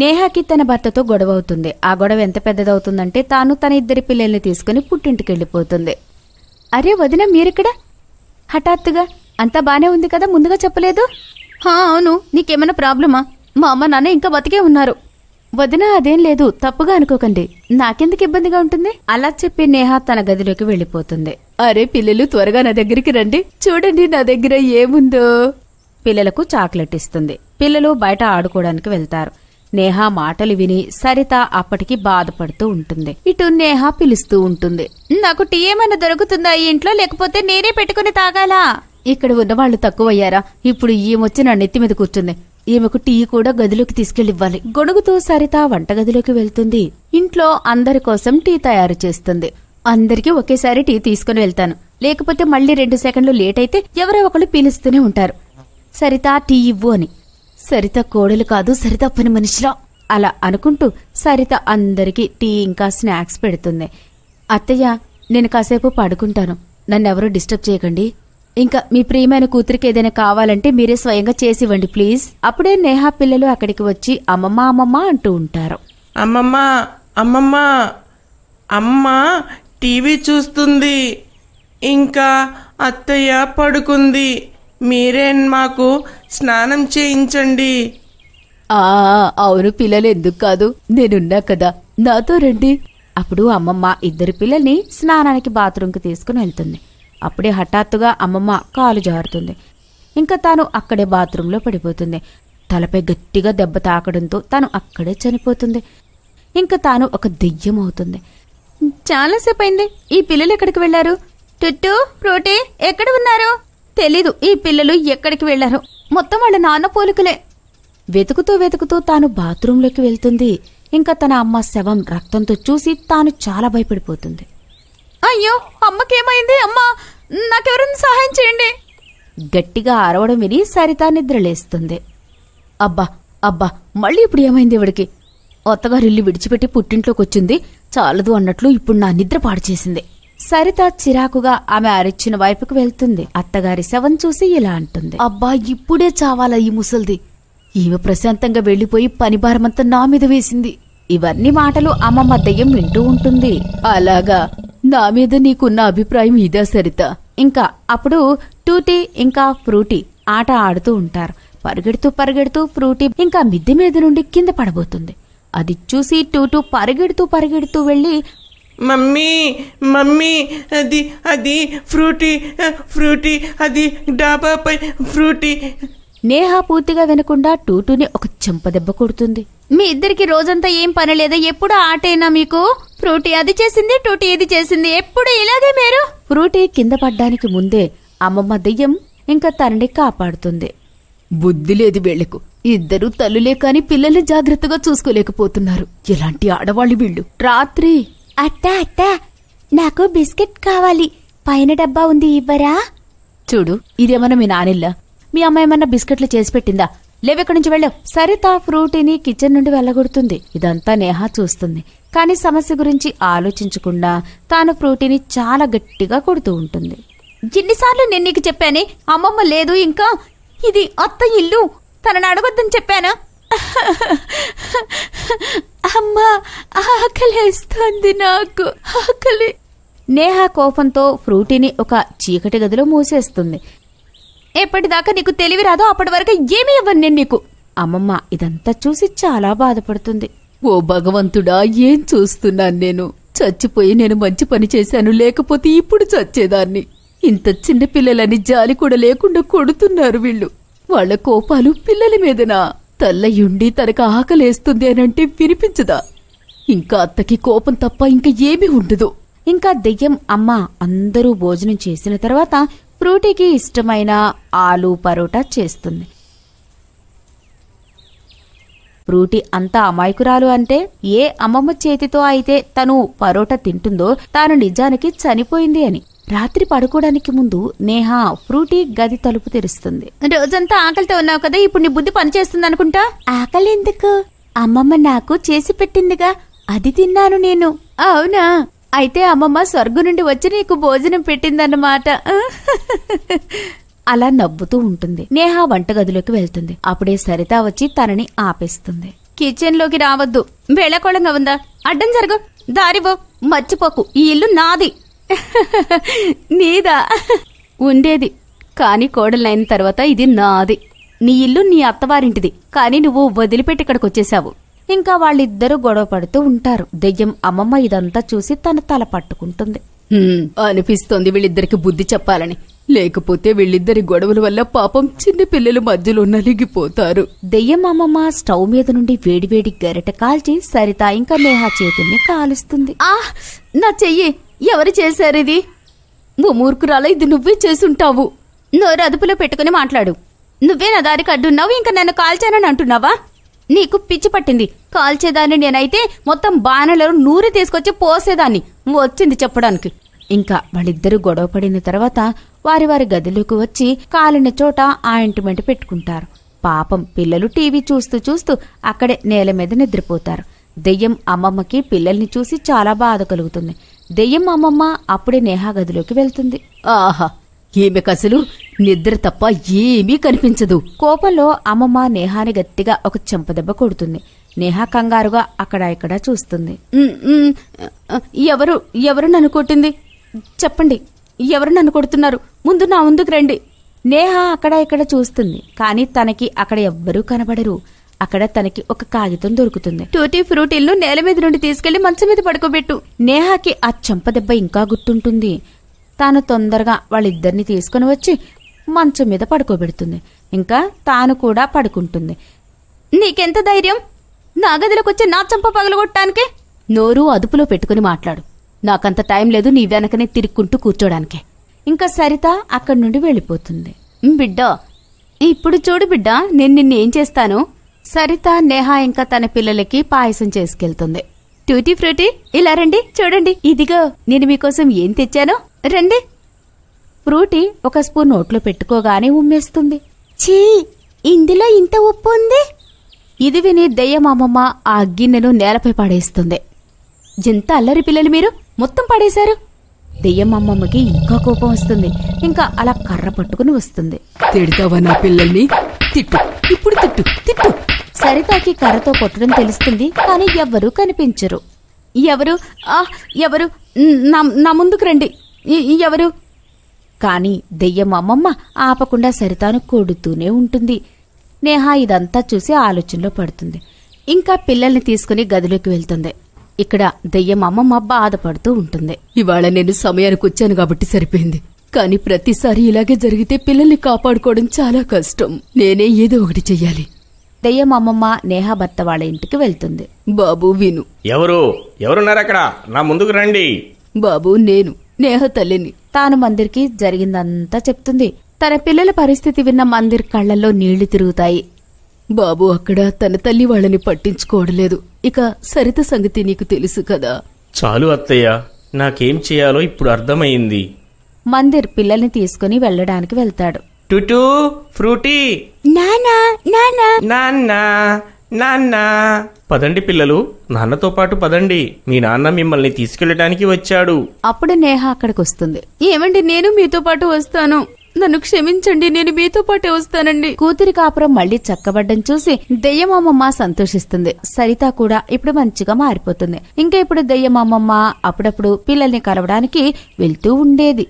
నేహాకి తన భర్తతో గొడవ అవుతుంది ఆ గొడవ ఎంత పెద్దదవుతుందంటే తాను తన ఇద్దరి పిల్లల్ని తీసుకుని పుట్టింటికి వెళ్ళిపోతుంది అరే వదిన మీరిక్కడ హఠాత్తుగా అంతా బానే ఉంది కదా ముందుగా చెప్పలేదు హా అవును నీకేమైనా ప్రాబ్లమా మా అమ్మ నాన్న ఇంకా బతికే ఉన్నారు వదిన అదేం లేదు తప్పుగా అనుకోకండి నాకెందుకు ఇబ్బందిగా ఉంటుంది అలా చెప్పి నేహ తన గదిలోకి వెళ్ళిపోతుంది అరే పిల్లలు త్వరగా నా దగ్గరికి రండి చూడండి నా దగ్గర ఏముందో పిల్లలకు చాక్లెట్ ఇస్తుంది పిల్లలు బయట ఆడుకోవడానికి వెళ్తారు నేహా మాటలు విని సరిత అప్పటికి బాధపడుతూ ఉంటుంది ఇటు నేహా పిలుస్తూ ఉంటుంది నాకు టీ ఏమైనా దొరుకుతుందా ఈ ఇంట్లో లేకపోతే నేనే పెట్టుకుని తాగాలా ఇక్కడ ఉన్నవాళ్లు తక్కువయ్యారా ఇప్పుడు ఈమొచ్చి నా నెత్తి మీద కూర్చుంది ఈమెకు టీ కూడా గదిలోకి తీసుకెళ్ళివ్వాలి గొడుగుతూ సరిత వంటగదిలోకి వెళ్తుంది ఇంట్లో అందరి కోసం టీ తయారు చేస్తుంది అందరికీ ఒకేసారి టీ తీసుకుని వెళ్తాను లేకపోతే మళ్ళీ రెండు సెకండ్లు లేట్ అయితే ఎవరో ఒకళ్ళు పీలుస్తూనే ఉంటారు సరిత టీ ఇవ్వు అని సరిత కోడలు కాదు సరిత పని మనిషిలా అలా అనుకుంటూ సరిత అందరికీ టీ ఇంకా స్నాక్స్ పెడుతుంది అత్తయ్య నేను కాసేపు పడుకుంటాను నన్నెవరూ డిస్టర్బ్ చేయకండి ఇంకా మీ ప్రియమైన కూతురికి ఏదైనా కావాలంటే మీరే స్వయంగా చేసివ్వండి ప్లీజ్ అప్పుడే నేహా పిల్లలు అక్కడికి వచ్చి అమ్మమ్మ అమ్మమ్మ అంటూ ఉంటారు అమ్మమ్మ అమ్మమ్మ అమ్మ టీవీ చూస్తుంది ఇంకా అత్తయ్య పడుకుంది మీరే మాకు స్నానం చేయించండి ఆ అవును పిల్లలు ఎందుకు కాదు నేనున్నా కదా నాతో రండి అప్పుడు అమ్మమ్మ ఇద్దరు పిల్లల్ని స్నానానికి బాత్రూంకి తీసుకుని వెళ్తుంది అప్పుడే హఠాత్తుగా అమ్మమ్మ కాలు జారుతుంది ఇంకా తాను అక్కడే బాత్రూంలో పడిపోతుంది తలపై గట్టిగా దెబ్బ తాకడంతో తాను అక్కడే చనిపోతుంది ఇంకా తాను ఒక దెయ్యం అవుతుంది చాలాసేపు అయింది ఈ పిల్లలు ఎక్కడికి వెళ్లారు టుట్టు ప్రోటీ ఎక్కడ ఉన్నారు తెలీదు ఈ పిల్లలు ఎక్కడికి వెళ్లారు మొత్తం వాళ్ళ నాన్న పోలికలే వెతుకుతూ వెతుకుతూ తాను బాత్రూంలోకి వెళ్తుంది ఇంకా తన అమ్మ శవం రక్తంతో చూసి తాను చాలా భయపడిపోతుంది అయ్యో అమ్మకేమైంది అమ్మా నాకెవరైనా సహాయం చేయండి గట్టిగా అరవడం విని సరిత నిద్రలేస్తుంది అబ్బా అబ్బా మళ్ళీ ఇప్పుడు ఏమైంది ఇవిడికి ఇల్లు విడిచిపెట్టి పుట్టింట్లోకి వచ్చింది చాలదు అన్నట్లు ఇప్పుడు నా నిద్ర పాడు చేసింది సరిత చిరాకుగా ఆమె అరిచిన వైపుకు వెళ్తుంది అత్తగారి శవం చూసి ఇలా అంటుంది అబ్బా ఇప్పుడే చావాలా ఈ ముసల్ది ఈమె ప్రశాంతంగా వెళ్లిపోయి పనిభారమంతా నా మీద వేసింది ఇవన్నీ మాటలు అమ్మమ్మ దయ్యం వింటూ ఉంటుంది అలాగా నా మీద నీకున్న అభిప్రాయం ఇదా సరిత ఇంకా అప్పుడు టూటీ ఇంకా ఫ్రూటీ ఆట ఆడుతూ ఉంటారు పరిగెడుతూ పరిగెడుతూ ఫ్రూటీ ఇంకా మిద్దె మీద నుండి కింద పడబోతుంది అది చూసి టూటూ పరిగెడుతూ పరిగెడుతూ వెళ్లి మమ్మీ మమ్మీ అది అది ఫ్రూటీ ఫ్రూటీ అది డాబాపై ఫ్రూటీ నేహ పూర్తిగా వినకుండా టూటూని ఒక చెంప దెబ్బ కొడుతుంది మీ ఇద్దరికి రోజంతా ఏం పని లేదా ఎప్పుడు ఆటేనా మీకు ఫ్రూటీ అది చేసింది టూటీ ఇది చేసింది ఎప్పుడు ఇలాగే మీరు ఫ్రూటీ కింద పడ్డానికి ముందే అమ్మమ్మ దెయ్యం ఇంకా తనని కాపాడుతుంది బుద్ధి లేదు వీళ్లకు ఇద్దరు తల్లులే కాని పిల్లల్ని జాగ్రత్తగా చూసుకోలేకపోతున్నారు ఇలాంటి ఆడవాళ్ళు వీళ్ళు రాత్రి అత్త అత్త నాకు బిస్కెట్ కావాలి పైన డబ్బా ఉంది ఇవ్వరా చూడు ఇదేమన్నా మీ నానిల్లా మీ అమ్మాయి ఏమన్నా బిస్కెట్లు చేసి పెట్టిందా లేవెక్కడి నుంచి వెళ్ళావు సరిత ఫ్రూటీని కిచెన్ నుండి వెళ్ళగొడుతుంది ఇదంతా నేహ చూస్తుంది కానీ సమస్య గురించి ఆలోచించకుండా తాను ఫ్రూటీని చాలా గట్టిగా కొడుతూ ఉంటుంది ఎన్నిసార్లు నేను నీకు చెప్పానే అమ్మమ్మ లేదు ఇంకా ఇది అత్త ఇల్లు తనని అడగొద్దని చెప్పానా అమ్మా ఆకలేస్తుంది నాకు ఆకలి నేహా కోపంతో ఫ్రూటీని ఒక చీకటి గదిలో మూసేస్తుంది ఎప్పటిదాకా నీకు తెలివి రాదో అప్పటి వరకు ఏమీ ఇవ్వను నేను నీకు అమ్మమ్మ ఇదంతా చూసి చాలా బాధపడుతుంది ఓ భగవంతుడా ఏం చూస్తున్నాను నేను చచ్చిపోయి నేను మంచి పని చేశాను లేకపోతే ఇప్పుడు చచ్చేదాన్ని ఇంత చిన్న పిల్లలని జాలి కూడా లేకుండా కొడుతున్నారు వీళ్ళు వాళ్ళ కోపాలు పిల్లల మీదనా ఉండి తనకు ఆకలేస్తుంది అనంటే వినిపించదా ఇంకా అత్తకి కోపం తప్ప ఇంకా ఏమీ ఉండదు ఇంకా దెయ్యం అమ్మ అందరూ భోజనం చేసిన తర్వాత ఫ్రూటీకి ఇష్టమైన ఆలు పరోటా చేస్తుంది ఫ్రూటీ అంత అమాయకురాలు అంటే ఏ అమ్మమ్మ చేతితో అయితే తను పరోటా తింటుందో తాను నిజానికి చనిపోయింది అని రాత్రి పడుకోవడానికి ముందు నేహ ఫ్రూటీ గది తలుపు తెరుస్తుంది రోజంతా ఆకలితో ఉన్నావు కదా ఇప్పుడు నీ బుద్ధి పనిచేస్తుంది అనుకుంటా ఆకలి ఎందుకు అమ్మమ్మ నాకు చేసి పెట్టిందిగా అది తిన్నాను నేను అవునా అయితే అమ్మమ్మ స్వర్గం నుండి వచ్చి నీకు భోజనం పెట్టిందన్నమాట అలా నవ్వుతూ ఉంటుంది నేహ వంటగదిలోకి వెళ్తుంది అప్పుడే సరిత వచ్చి తనని ఆపేస్తుంది కిచెన్ లోకి రావద్దు వెళ్ళకోళంగా ఉందా అడ్డం జరుగు దారివో మర్చిపోకు ఈ ఇల్లు నాది నీదా ఉండేది కానీ కోడలైన తర్వాత ఇది నాది నీ ఇల్లు నీ అత్తవారింటిది కానీ నువ్వు వదిలిపెట్టి ఇక్కడికి వచ్చేశావు ఇంకా వాళ్ళిద్దరూ గొడవ పడుతూ ఉంటారు దెయ్యం అమ్మమ్మ ఇదంతా చూసి తన తల పట్టుకుంటుంది అనిపిస్తోంది వీళ్ళిద్దరికి బుద్ధి చెప్పాలని లేకపోతే వీళ్ళిద్దరి గొడవల వల్ల పాపం చిన్న పిల్లలు మధ్యలో నలిగిపోతారు దెయ్యం అమ్మమ్మ స్టవ్ మీద నుండి వేడివేడి గరిట కాల్చి సరిత ఇంకా నేహా చేతుల్ని కాలుస్తుంది ఆ నా చెయ్యి ఎవరు చేశారిది నువ్వు మూర్ఖురాల ఇది నువ్వే చేసుంటావు నోరు అదుపులో పెట్టుకుని మాట్లాడు నువ్వే నా దారికి అడ్డున్నావు ఇంకా నన్ను కాల్చానని అంటున్నావా నీకు పిచ్చి పట్టింది కాల్చేదాన్ని నేనైతే మొత్తం బాణలో నూరి తీసుకొచ్చి పోసేదాన్ని వచ్చింది చెప్పడానికి ఇంకా వాళ్ళిద్దరూ గొడవ పడిన తర్వాత వారి వారి గదిలోకి వచ్చి కాలిన చోట ఆ ఆయింట్మెంట్ పెట్టుకుంటారు పాపం పిల్లలు టీవీ చూస్తూ చూస్తూ అక్కడే నేల మీద నిద్రపోతారు దెయ్యం అమ్మమ్మకి పిల్లల్ని చూసి చాలా బాధ కలుగుతుంది దెయ్యం అమ్మమ్మ అప్పుడే నేహా గదిలోకి వెళ్తుంది ఆహా ఈమె కసలు నిద్ర తప్ప ఏమీ కనిపించదు కోపంలో అమ్మమ్మ నేహాని గట్టిగా ఒక చెంపదెబ్బ కొడుతుంది నేహా కంగారుగా అక్కడ ఇక్కడ చూస్తుంది ఎవరు ఎవరు నన్ను కొట్టింది చెప్పండి ఎవరు నన్ను కొడుతున్నారు ముందు నా ముందుకు రండి నేహా అక్కడ ఇక్కడ చూస్తుంది కానీ తనకి అక్కడ ఎవ్వరూ కనబడరు అక్కడ తనకి ఒక కాగితం దొరుకుతుంది టూటీ ఫ్రూట్ ఇల్లు నేల మీద నుండి తీసుకెళ్లి మంచం మీద పడుకోబెట్టు నేహాకి ఆ చెంప దెబ్బ ఇంకా గుర్తుంటుంది తాను తొందరగా వాళ్ళిద్దరిని తీసుకుని వచ్చి మంచం మీద పడుకోబెడుతుంది ఇంకా తాను కూడా పడుకుంటుంది నీకెంత ధైర్యం నా గదిలోకి వచ్చి నా చంప పగలగొట్టడానికి నోరు అదుపులో పెట్టుకుని మాట్లాడు నాకంత టైం లేదు నీ వెనకనే తిరుక్కుంటూ కూర్చోడానికి ఇంకా సరిత అక్కడి నుండి వెళ్ళిపోతుంది బిడ్డ ఇప్పుడు చూడు బిడ్డ నేను నిన్నేం చేస్తాను సరిత నేహా ఇంకా తన పిల్లలకి పాయసం చేసుకెళ్తుంది ట్యూటీ ఫ్రూటీ ఇలా రండి చూడండి ఇదిగో నేను మీకోసం ఏం తెచ్చానో రండి ఫ్రూటీ ఒక స్పూన్ నోట్లో పెట్టుకోగానే ఉమ్మేస్తుంది చీ ఇందులో ఇంత ఉప్పు ఉంది ఇది విని దెయ్యం అమ్మమ్మ ఆ గిన్నెను నేలపై పడేస్తుంది ఎంత అల్లరి పిల్లలు మీరు మొత్తం పడేశారు దెయ్యం ఇంకా కోపం వస్తుంది ఇంకా అలా కర్ర పట్టుకుని వస్తుంది తిడతావా నా పిల్లల్ని తిట్టు ఇప్పుడు తిట్టు తిట్టు సరితాకి కర్రతో కొట్టడం తెలుస్తుంది కానీ ఎవ్వరూ కనిపించరు ఎవరు ఆ ఎవరు నా ముందుకు రండి ఎవరు కానీ దెయ్యం అమ్మమ్మ ఆపకుండా సరితాను కొడుతూనే ఉంటుంది నేహా ఇదంతా చూసి ఆలోచనలో పడుతుంది ఇంకా పిల్లల్ని తీసుకుని గదిలోకి వెళ్తుంది ఇక్కడ దెయ్యం అమ్మమ్మ బాధపడుతూ ఉంటుంది ఇవాళ నేను సమయానికి వచ్చాను కాబట్టి సరిపోయింది కానీ ప్రతిసారి ఇలాగే జరిగితే పిల్లల్ని కాపాడుకోవడం చాలా కష్టం నేనే ఏదో ఒకటి చెయ్యాలి దెయ్యం అమ్మమ్మ నేహా భర్త వాళ్ళ ఇంటికి వెళ్తుంది బాబు విను ఎవరు ఎవరున్నారు అక్కడ నా ముందుకు రండి బాబు నేను నేహ తల్లిని తాను మందిరికి జరిగిందంతా చెప్తుంది తన పిల్లల పరిస్థితి విన్న మందిర్ కళ్లలో నీళ్లు తిరుగుతాయి బాబు అక్కడ తన తల్లి వాళ్ళని పట్టించుకోవడలేదు ఇక సరిత సంగతి నీకు తెలుసు కదా చాలు అత్తయ్య నాకేం చేయాలో ఇప్పుడు అర్థమైంది మందిర్ పిల్లల్ని తీసుకుని వెళ్ళడానికి వెళ్తాడు ఫ్రూటీ నానా నానా నాన్నా పదండి పిల్లలు నాన్నతో పాటు పదండి మీ నాన్న మిమ్మల్ని తీసుకెళ్ళడానికి వచ్చాడు అప్పుడు నేహ అక్కడికి వస్తుంది ఏమండి నేను మీతో పాటు వస్తాను నన్ను క్షమించండి నేను మీతో పాటే వస్తానండి కూతురి కాపురం మళ్లీ చక్కబడ్డం చూసి దెయ్యమామమ్మ సంతోషిస్తుంది సరిత కూడా ఇప్పుడు మంచిగా మారిపోతుంది ఇంకా ఇప్పుడు దెయ్యమామమ్మ అప్పుడప్పుడు పిల్లల్ని కలవడానికి వెళ్తూ ఉండేది